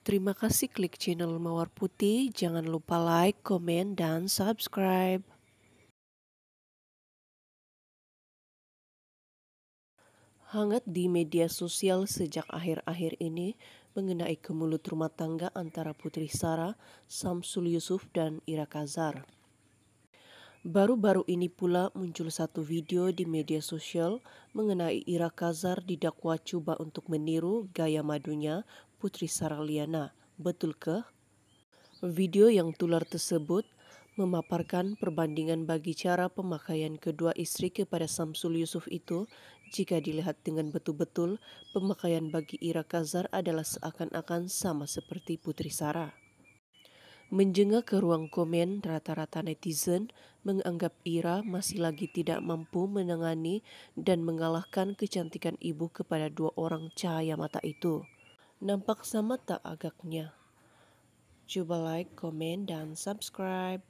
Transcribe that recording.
Terima kasih klik channel Mawar Putih. Jangan lupa like, komen, dan subscribe. Hangat di media sosial sejak akhir-akhir ini mengenai kemulut rumah tangga antara Putri Sarah, Samsul Yusuf, dan Ira Kazar. Baru-baru ini pula muncul satu video di media sosial mengenai Ira Kazar didakwa coba untuk meniru gaya madunya Putri Saraliana, betulkah? Video yang tular tersebut memaparkan perbandingan bagi cara pemakaian kedua istri kepada Samsul Yusuf itu jika dilihat dengan betul-betul pemakaian bagi Ira Kazar adalah seakan-akan sama seperti Putri Sarah. Menjengah ke ruang komen rata-rata netizen menganggap Ira masih lagi tidak mampu menangani dan mengalahkan kecantikan ibu kepada dua orang cahaya mata itu. Nampak sama tak agaknya? Coba like, komen, dan subscribe.